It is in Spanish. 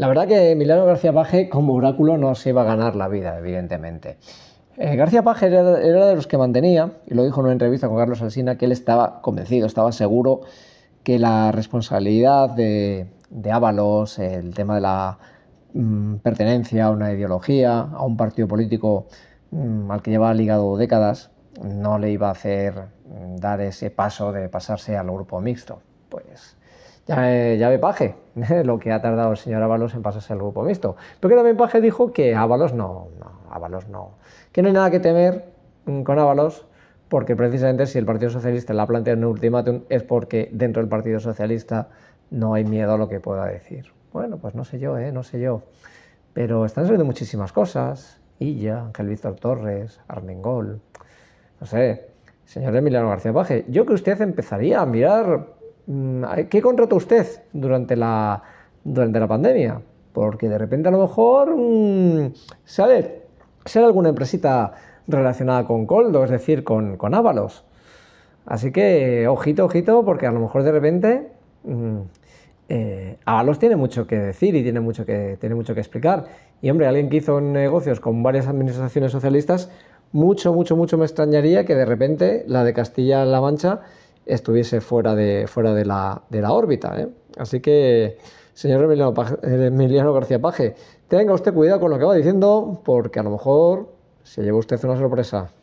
La verdad que Milano García Paje como oráculo no se iba a ganar la vida, evidentemente. Eh, García Paje era, de los que mantenía, y lo dijo en una entrevista con Carlos Alsina, que él estaba convencido, estaba seguro que la responsabilidad de, Ábalos, el tema de la mm, pertenencia a una ideología, a un partido político mm, al que llevaba ligado décadas, no le iba a hacer mm, dar ese paso de pasarse al grupo mixto. Pues eh, ya, ve Paje, lo que ha tardado el señor Ábalos en pasarse al grupo mixto. Pero que también Paje dijo que Ábalos no, no, Ábalos no, que no hay nada que temer mm, con Ábalos, porque precisamente si el Partido Socialista la plantea en un ultimátum es porque dentro del Partido Socialista no hay miedo a lo que pueda decir. Bueno, pues no sé yo, ¿eh? no sé yo. Pero están saliendo muchísimas cosas. Illa, Ángel Víctor Torres, Armengol, no sé, señor Emiliano García Paje. Yo que usted empezaría a mirar Mm, ¿Qué contrató usted durante la, durante la pandemia? Porque de repente a lo mejor mm, sale, sale alguna empresita relacionada con Coldo, es decir, con, con Ábalos. Así que ojito, ojito, porque a lo mejor de repente mm, eh, Ávalos tiene mucho que decir y tiene mucho que, tiene mucho que explicar. Y hombre, alguien que hizo negocios con varias administraciones socialistas, mucho, mucho, mucho me extrañaría que de repente la de Castilla-La Mancha estuviese fuera de, fuera de, la, de la órbita. ¿eh? Así que, señor Emiliano, Emiliano García Paje, tenga usted cuidado con lo que va diciendo, porque a lo mejor se lleva usted una sorpresa.